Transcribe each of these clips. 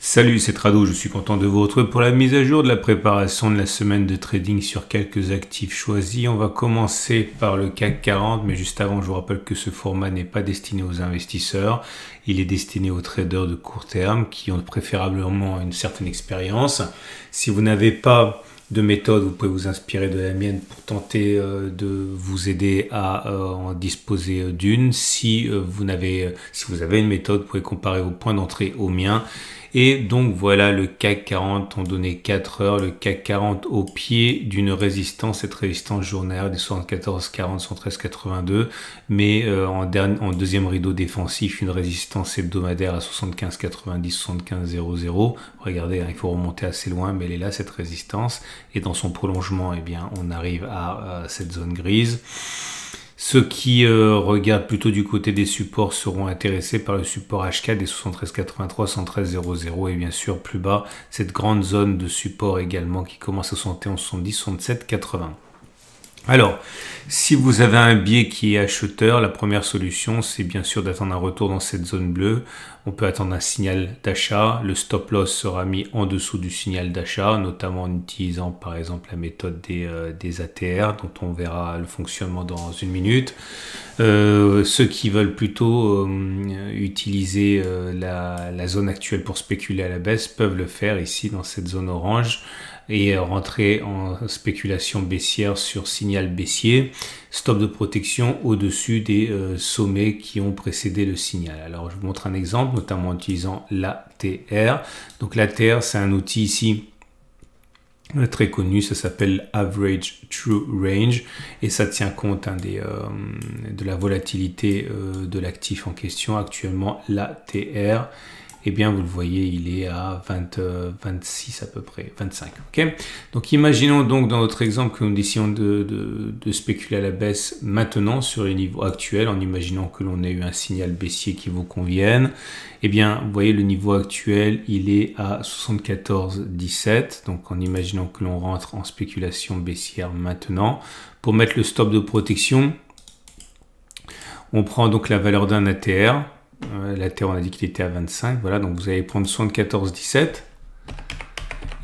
Salut, c'est Trado, je suis content de vous retrouver pour la mise à jour de la préparation de la semaine de trading sur quelques actifs choisis. On va commencer par le CAC 40, mais juste avant, je vous rappelle que ce format n'est pas destiné aux investisseurs, il est destiné aux traders de court terme qui ont préférablement une certaine expérience. Si vous n'avez pas de méthode, vous pouvez vous inspirer de la mienne pour tenter euh, de vous aider à euh, en disposer d'une. Si, euh, vous avez, si vous avez une méthode, vous pouvez comparer vos points d'entrée aux miens et donc voilà, le CAC 40 on donnait 4 heures, le CAC 40 au pied d'une résistance, cette résistance journalière des 74, 82 mais euh, en, dernier, en deuxième rideau défensif, une résistance hebdomadaire à 75, 90, 75, 00. Regardez, hein, il faut remonter assez loin, mais elle est là, cette résistance. Et dans son prolongement, eh bien, on arrive à cette zone grise. Ceux qui euh, regardent plutôt du côté des supports seront intéressés par le support HK des 7383, 11300 et bien sûr plus bas cette grande zone de support également qui commence à 71, 70, 80. Alors, si vous avez un biais qui est acheteur, la première solution, c'est bien sûr d'attendre un retour dans cette zone bleue. On peut attendre un signal d'achat. Le stop loss sera mis en dessous du signal d'achat, notamment en utilisant par exemple la méthode des, euh, ATR, dont on verra le fonctionnement dans une minute. Euh, ceux qui veulent plutôt euh, utiliser la zone actuelle pour spéculer à la baisse peuvent le faire ici dans cette zone orange et rentrer en spéculation baissière sur signal baissier, stop de protection au-dessus des euh, sommets qui ont précédé le signal. Alors je vous montre un exemple, notamment en utilisant l'ATR. Donc l'ATR, c'est un outil ici euh, très connu, ça s'appelle Average True Range et ça tient compte hein, des, euh, de la volatilité de l'actif en question. Actuellement, l'ATR eh bien vous le voyez, il est à 26 euh, à peu près, 25. OK donc imaginons donc dans notre exemple que nous décidons de, de, spéculer à la baisse maintenant sur les niveaux actuels, en imaginant que l'on ait eu un signal baissier qui vous convienne. Eh bien, vous voyez le niveau actuel, il est à 74,17. Donc en imaginant que l'on rentre en spéculation baissière maintenant, pour mettre le stop de protection, on prend donc la valeur d'un ATR, la Terre, on a dit qu'il était à 25. Voilà, donc vous allez prendre 74, 17.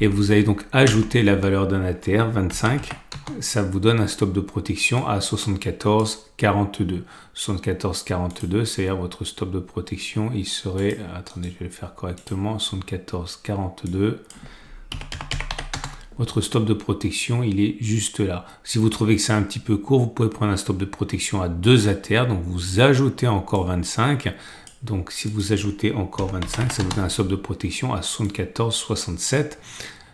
Et vous allez donc ajouter la valeur d'un ATR, 25. Ça vous donne un stop de protection à 74, 42. 74, 42, c'est-à-dire votre stop de protection, il serait... Attendez, je vais le faire correctement. 74, 42 votre stop de protection, il est juste là. Si vous trouvez que c'est un petit peu court, vous pouvez prendre un stop de protection à 2 ATR, donc vous ajoutez encore 25, donc si vous ajoutez encore 25, ça vous donne un stop de protection à 74,67.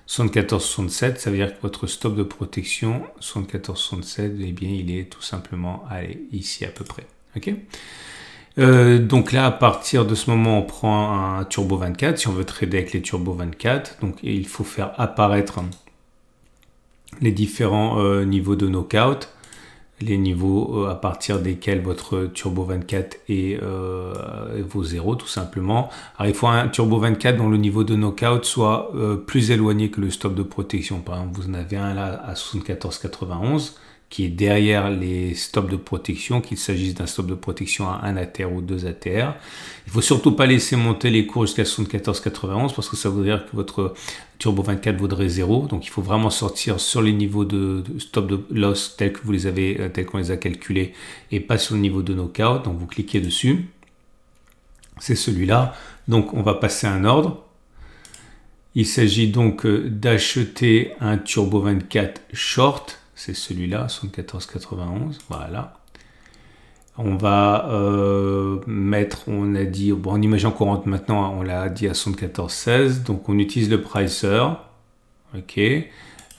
74,67, ça veut dire que votre stop de protection 74,67, eh bien, il est tout simplement ici à peu près. Ok euh, donc là, à partir de ce moment, on prend un turbo 24. Si on veut trader avec les turbo 24, donc il faut faire apparaître les différents euh, niveaux de knockout les niveaux euh, à partir desquels votre turbo 24 euh, est vos zéro tout simplement. Alors il faut un turbo 24 dont le niveau de knockout soit euh, plus éloigné que le stop de protection. Par exemple, vous en avez un là à 74,91 qui est derrière les stops de protection, qu'il s'agisse d'un stop de protection à 1 ATR ou 2 ATR. Il faut surtout pas laisser monter les cours jusqu'à 74,91, parce que ça veut dire que votre turbo 24 vaudrait 0. Donc il faut vraiment sortir sur les niveaux de, stop de loss tels que vous les avez, euh, tels qu'on les a calculés et pas sur le niveau de knockout. Donc vous cliquez dessus. C'est celui-là. Donc on va passer un ordre. Il s'agit donc euh, d'acheter un turbo 24 short c'est celui-là, 7491, voilà. On va euh, mettre, on a dit, bon, en image en courante maintenant, on l'a dit à 7416, donc on utilise le pricer, ok,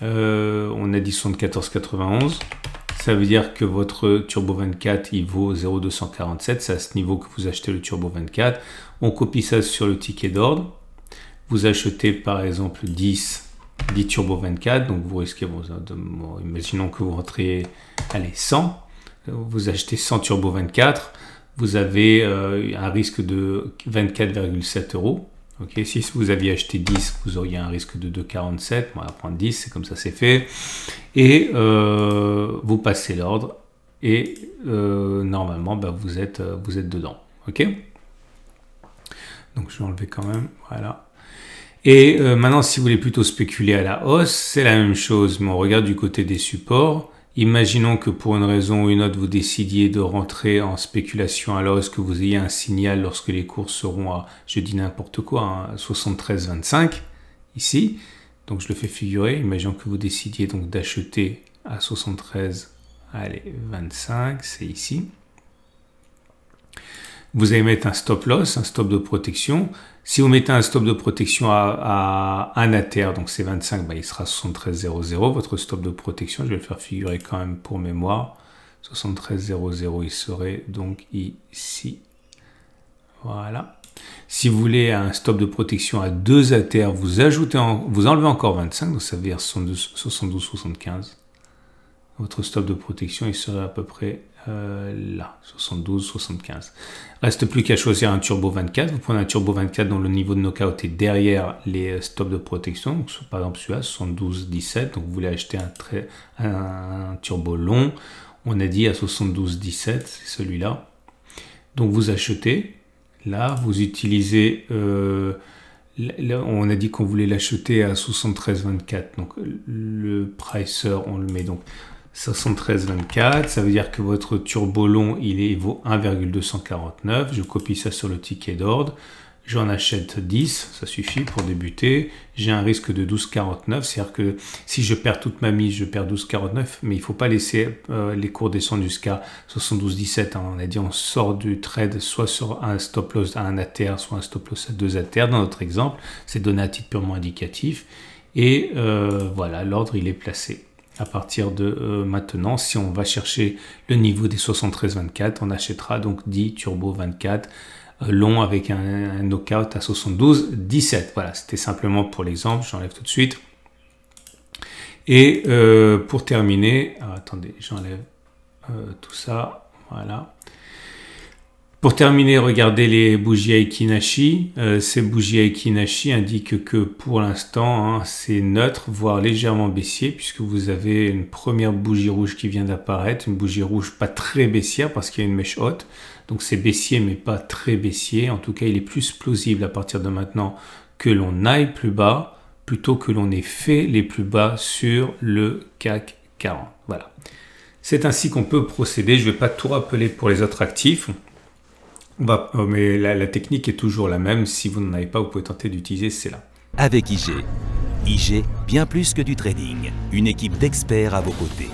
euh, on a dit 7491, ça veut dire que votre Turbo 24, il vaut 0,247, c'est à ce niveau que vous achetez le Turbo 24, on copie ça sur le ticket d'ordre, vous achetez par exemple 10 10 turbo 24, donc vous risquez, imaginons que vous rentrez, allez, 100, vous achetez 100 turbo 24, vous avez euh, un risque de 24,7 euros. ok si vous aviez acheté 10, vous auriez un risque de 2,47. on prendre 10, c'est comme ça c'est fait. Et euh, vous passez l'ordre et euh, normalement bah, vous, êtes, vous êtes dedans. ok donc je vais enlever quand même. Voilà. Et euh, maintenant, si vous voulez plutôt spéculer à la hausse, c'est la même chose, mais on regarde du côté des supports. Imaginons que pour une raison ou une autre, vous décidiez de rentrer en spéculation à la hausse, que vous ayez un signal lorsque les cours seront à, je dis n'importe quoi, 73 hein, 73,25 ici. Donc je le fais figurer. Imaginons que vous décidiez donc d'acheter à 73, allez, 25, c'est ici vous allez mettre un stop loss, un stop de protection. Si vous mettez un stop de protection à, à 1 à donc c'est 25, bah, il sera 73,00. Votre stop de protection, je vais le faire figurer quand même pour mémoire. 73,00, il serait donc ici. Voilà. Si vous voulez un stop de protection à deux à vous ajoutez, vous enlevez encore 25, donc ça veut dire Votre stop de protection, il serait à peu près euh, là, 72, 75. Reste plus qu'à choisir un turbo 24. Vous prenez un turbo 24 dont le niveau de knockout est derrière les euh, stops de protection. Donc, par exemple, celui-là, 72, 17. Donc, vous voulez acheter un, turbo long. On a dit à 72, 17, c'est celui-là. Donc, vous achetez. Là, vous utilisez. Euh, on a dit qu'on voulait l'acheter à 73, 24 Donc, le pricer, on le met donc 73,24, ça veut dire que votre turbo long, il, est, vaut 1,249. Je copie ça sur le ticket d'ordre. J'en achète 10, ça suffit pour débuter. J'ai un risque de 12,49, c'est-à-dire que si je perds toute ma mise, je perds 12,49, mais il ne faut pas laisser euh, les cours descendre jusqu'à 72,17. 17 hein, On a dit on sort du trade soit sur un stop loss à un ATR, soit un stop loss à deux ATR dans notre exemple. C'est donné à titre purement indicatif. Et euh, voilà, l'ordre il est placé à partir de euh, maintenant, si on va chercher le niveau des 73-24, on achètera donc 10 Turbo 24 euh, long avec un, knockout à 72-17. Voilà, c'était simplement pour l'exemple, j'enlève tout de suite. Et euh, pour terminer, ah, attendez, j'enlève tout ça, voilà. Pour terminer, regardez les bougies Aikinashi. Euh, ces bougies Aikinashi indiquent que pour l'instant, hein, c'est neutre, voire légèrement baissier, puisque vous avez une première bougie rouge qui vient d'apparaître, une bougie rouge pas très baissière parce qu'il y a une mèche haute. Donc c'est baissier mais pas très baissier. En tout cas, il est plus plausible à partir de maintenant que l'on aille plus bas plutôt que l'on ait fait les plus bas sur le CAC 40. Voilà. C'est ainsi qu'on peut procéder. Je ne vais pas tout rappeler pour les autres actifs. Bah, euh, mais la, technique est toujours la même. Si vous n'en avez pas, vous pouvez tenter d'utiliser celle-là. Avec IG. IG, bien plus que du trading. Une équipe d'experts à vos côtés.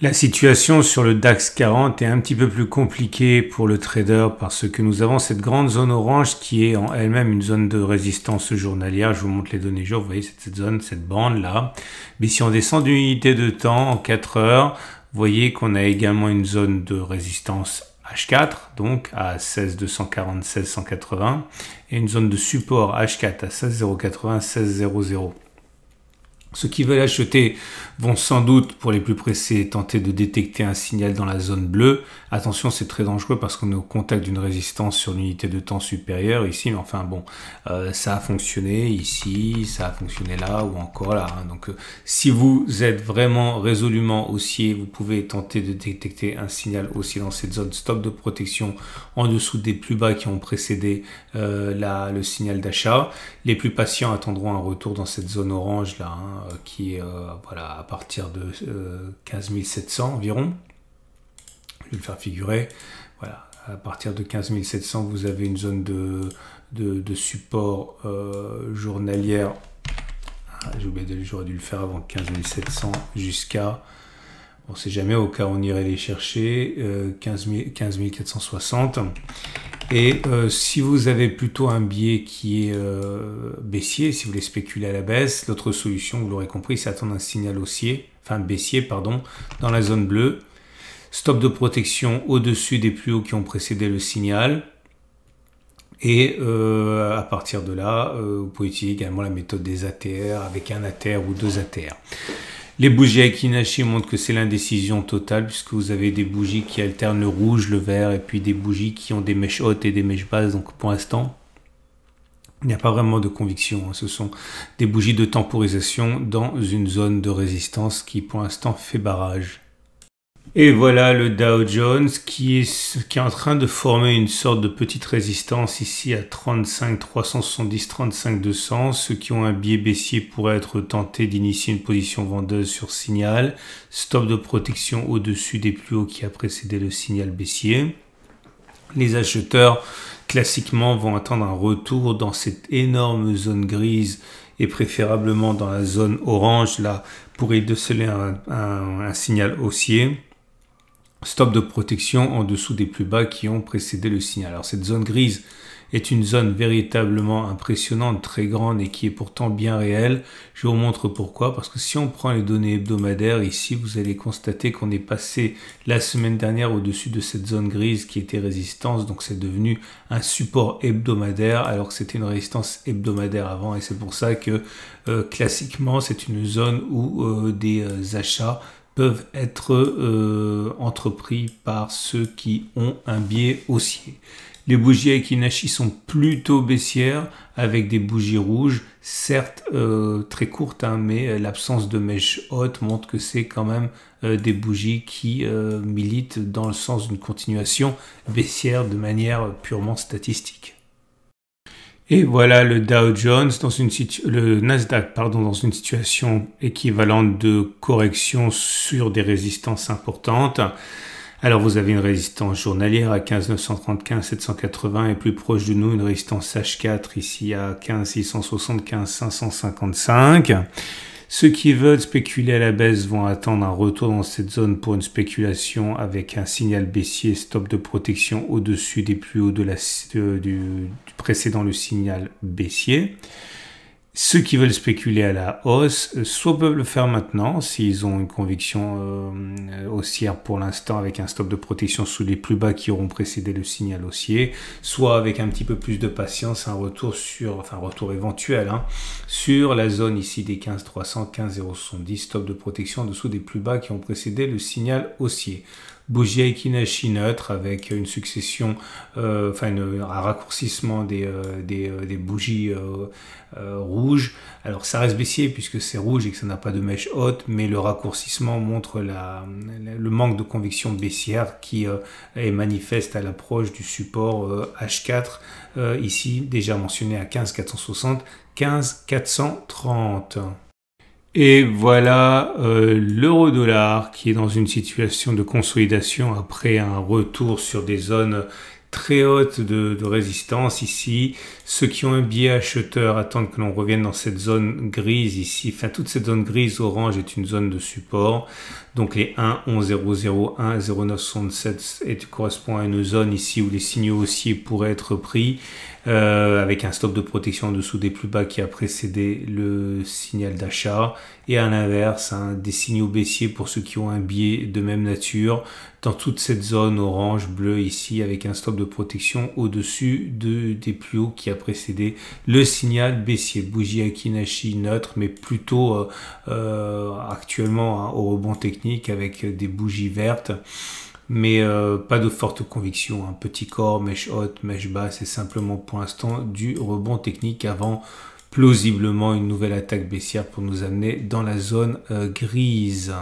La situation sur le DAX 40 est un petit peu plus compliquée pour le trader parce que nous avons cette grande zone orange qui est en elle-même une zone de résistance journalière. Je vous montre les données jours, vous voyez cette zone, cette bande là. Mais si on descend d'une unité de temps en 4 heures, vous voyez qu'on a également une zone de résistance H4 donc à 16240 180 et une zone de support H4 à 16080 16,00. Ceux qui veulent acheter vont sans doute, pour les plus pressés, tenter de détecter un signal dans la zone bleue. Attention, c'est très dangereux parce qu'on est au contact d'une résistance sur l'unité de temps supérieure ici, mais enfin bon, euh, ça a fonctionné ici, ça a fonctionné là ou encore là. Hein. Donc euh, si vous êtes vraiment résolument haussier, vous pouvez tenter de détecter un signal aussi dans cette zone stop de protection en dessous des plus bas qui ont précédé euh, le signal d'achat. Les plus patients attendront un retour dans cette zone orange là. Hein. Euh, qui est euh, voilà, à partir de 15 euh, 700 environ. Je vais le faire figurer. Voilà, à partir de 15 700, vous avez une zone de, de, support journalière. Ah, j'aurais dû le faire avant 15 700 jusqu'à on sait jamais, au cas où on irait les chercher, euh, 15, 15 460. Et euh, si vous avez plutôt un biais qui est euh, baissier, si vous voulez spéculer à la baisse, l'autre solution, vous l'aurez compris, c'est attendre un signal haussier, enfin baissier, pardon, dans la zone bleue. Stop de protection au-dessus des plus hauts qui ont précédé le signal. Et euh, à partir de là, vous pouvez utiliser également la méthode des ATR avec un ATR ou deux ATR. Les bougies Akinashi montrent que c'est l'indécision totale puisque vous avez des bougies qui alternent le rouge, le vert et puis des bougies qui ont des mèches hautes et des mèches basses. Donc pour l'instant, il n'y a pas vraiment de conviction. Hein. Ce sont des bougies de temporisation dans une zone de résistance qui pour l'instant fait barrage. Et voilà le Dow Jones qui est, qui est en train de former une sorte de petite résistance ici à 35 370, 35 200. Ceux qui ont un biais baissier pourraient être tentés d'initier une position vendeuse sur signal. Stop de protection au-dessus des plus hauts qui a précédé le signal baissier. Les acheteurs classiquement vont attendre un retour dans cette énorme zone grise et préférablement dans la zone orange là pour y déceler un signal haussier stop de protection en dessous des plus bas qui ont précédé le signal. Alors cette zone grise est une zone véritablement impressionnante, très grande et qui est pourtant bien réelle. Je vous montre pourquoi, parce que si on prend les données hebdomadaires ici, vous allez constater qu'on est passé la semaine dernière au-dessus de cette zone grise qui était résistance, donc c'est devenu un support hebdomadaire alors que c'était une résistance hebdomadaire avant et c'est pour ça que euh, classiquement c'est une zone où euh, des euh, achats peuvent être euh, entrepris par ceux qui ont un biais haussier. Les bougies Aikinashi sont plutôt baissières avec des bougies rouges, certes euh, très courtes, hein, mais euh, l'absence de mèche haute montre que c'est quand même des bougies qui militent dans le sens d'une continuation baissière de manière purement statistique. Et voilà le Dow Jones dans une le Nasdaq pardon dans une situation équivalente de correction sur des résistances importantes. Alors vous avez une résistance journalière à 15 935 780 et plus proche de nous une résistance H4 ici à 15 675 555. Ceux qui veulent spéculer à la baisse vont attendre un retour dans cette zone pour une spéculation avec un signal baissier stop de protection au-dessus des plus hauts de la, du, du précédent le signal baissier ceux qui veulent spéculer à la hausse, euh, soit peuvent le faire maintenant s'ils ont une conviction euh, euh, haussière pour l'instant avec un stop de protection sous les plus bas qui auront précédé le signal haussier, soit avec un petit peu plus de patience un retour sur, enfin retour éventuel hein, sur la zone ici des 15 300, stop de protection en dessous des plus bas qui ont précédé le signal haussier. Aikinashi neutre avec une succession, euh, enfin un raccourcissement des, euh, euh, bougies rouges. Alors ça reste baissier puisque c'est rouge et que ça n'a pas de mèche haute, mais le raccourcissement montre la, le manque de conviction baissière qui est manifeste à l'approche du support H4 ici déjà mentionné à 15460, 15430. Et voilà euh, l'euro-dollar qui est dans une situation de consolidation après un retour sur des zones très hautes de résistance ici, ceux qui ont un billet acheteur attendent que l'on revienne dans cette zone grise ici. Enfin, toute cette zone grise orange est une zone de support. Donc les 1, 11, 1, 9, 67 est, correspond à une zone ici où les signaux haussiers pourraient être pris euh, avec un stop de protection en dessous des plus bas qui a précédé le signal d'achat. Et à l'inverse, hein, des signaux baissiers pour ceux qui ont un billet de même nature dans toute cette zone orange, bleue ici avec un stop de protection au-dessus de, des plus hauts qui a précédé, le signal baissier, bougie Akinashi neutre, mais plutôt euh, euh, actuellement hein, au rebond technique avec des bougies vertes mais euh, pas de forte conviction. un hein. Petit corps, mèche haute, mèche basse, c'est simplement pour l'instant du rebond technique avant plausiblement une nouvelle attaque baissière pour nous amener dans la zone grise.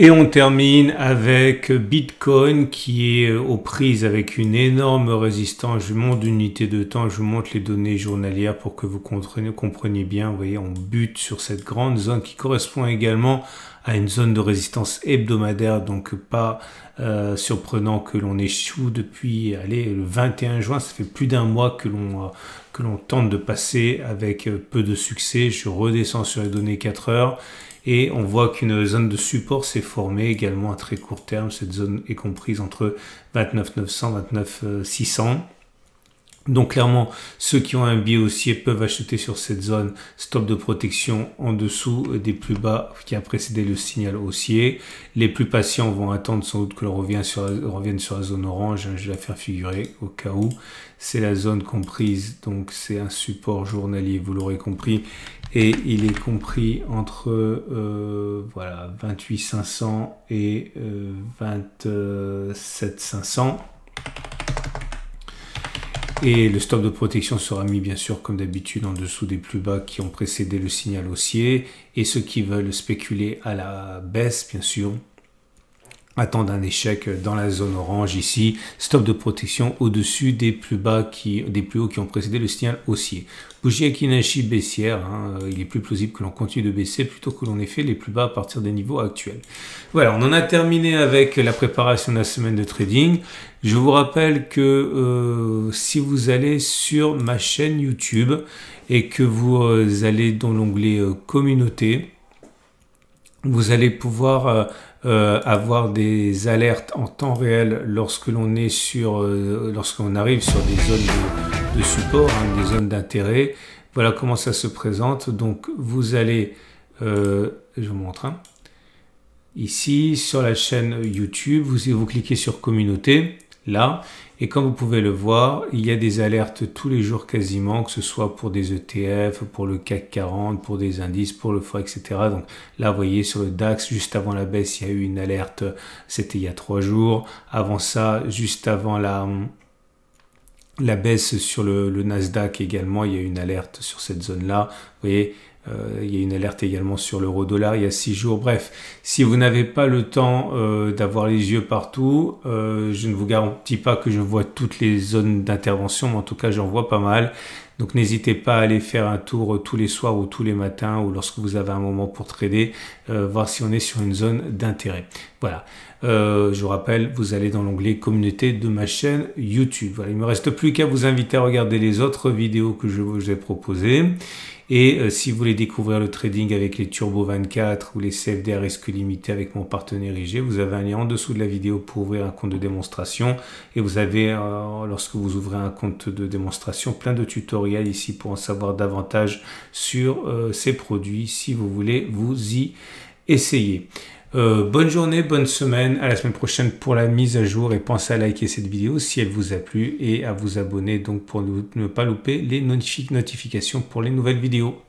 Et on termine avec Bitcoin qui est aux prises avec une énorme résistance. Je monte d'unité de temps, je vous montre les données journalières pour que vous compreniez bien. Vous voyez, on bute sur cette grande zone qui correspond également à une zone de résistance hebdomadaire, donc pas euh, surprenant que l'on échoue depuis allez, le 21 juin. Ça fait plus d'un mois que l'on euh, que l'on tente de passer avec euh, peu de succès. Je redescends sur les données 4 heures et on voit qu'une zone de support s'est formée également à très court terme. Cette zone est comprise entre 29,900 et 29,600 donc clairement, ceux qui ont un billet haussier peuvent acheter sur cette zone stop de protection en dessous des plus bas qui a précédé le signal haussier. Les plus patients vont attendre sans doute que l'on revienne sur, la, sur la zone orange. Hein, je vais la faire figurer au cas où. C'est la zone comprise, donc c'est un support journalier, vous l'aurez compris. Et il est compris entre euh, voilà, 28 500 et 27 euh, 500. Et le stop de protection sera mis bien sûr comme d'habitude en dessous des plus bas qui ont précédé le signal haussier. Et ceux qui veulent spéculer à la baisse bien sûr attendent un échec dans la zone orange ici, stop de protection au-dessus des plus bas qui, des plus hauts qui ont précédé le signal haussier. Bougie Akinashi baissière, hein, euh, il est plus plausible que l'on continue de baisser plutôt que l'on ait fait les plus bas à partir des niveaux actuels. Voilà, on en a terminé avec la préparation de la semaine de trading. Je vous rappelle que euh, si vous allez sur ma chaîne YouTube et que vous euh, allez dans l'onglet communauté, vous allez pouvoir euh, avoir des alertes en temps réel lorsque l'on est sur, euh, lorsqu'on arrive sur des zones de, support, hein, des zones d'intérêt. Voilà comment ça se présente. Donc vous allez, euh, je vous montre, hein. ici sur la chaîne YouTube, vous, vous cliquez sur communauté là. Et comme vous pouvez le voir, il y a des alertes tous les jours quasiment, que ce soit pour des ETF, pour le CAC 40, pour des indices, pour le Forex, etc. Donc là, vous voyez sur le DAX, juste avant la baisse, il y a eu une alerte, c'était il y a trois jours. Avant ça, juste avant la, la baisse sur le, le Nasdaq également, il y a eu une alerte sur cette zone-là. Vous voyez, euh, il y a une alerte également sur l'euro-dollar il y a six jours. Bref, si vous n'avez pas le temps euh, d'avoir les yeux partout, euh, je ne vous garantis pas que je vois toutes les zones d'intervention, mais en tout cas j'en vois pas mal. Donc n'hésitez pas à aller faire un tour tous les soirs ou tous les matins ou lorsque vous avez un moment pour trader, voir si on est sur une zone d'intérêt. Voilà. Euh, je vous rappelle, vous allez dans l'onglet communauté de ma chaîne YouTube. il ne me reste plus qu'à vous inviter à regarder les autres vidéos que je vous ai proposées. Et euh, si vous voulez découvrir le trading avec les Turbo 24 ou les CFD à risque limité avec mon partenaire IG, vous avez un lien en dessous de la vidéo pour ouvrir un compte de démonstration. Et vous avez, euh, lorsque vous ouvrez un compte de démonstration, plein de tutoriels ici pour en savoir davantage sur ces produits si vous voulez vous y essayer. Euh, bonne journée, bonne semaine, à la semaine prochaine pour la mise à jour et pensez à liker cette vidéo si elle vous a plu et à vous abonner donc pour ne pas louper les notifications pour les nouvelles vidéos.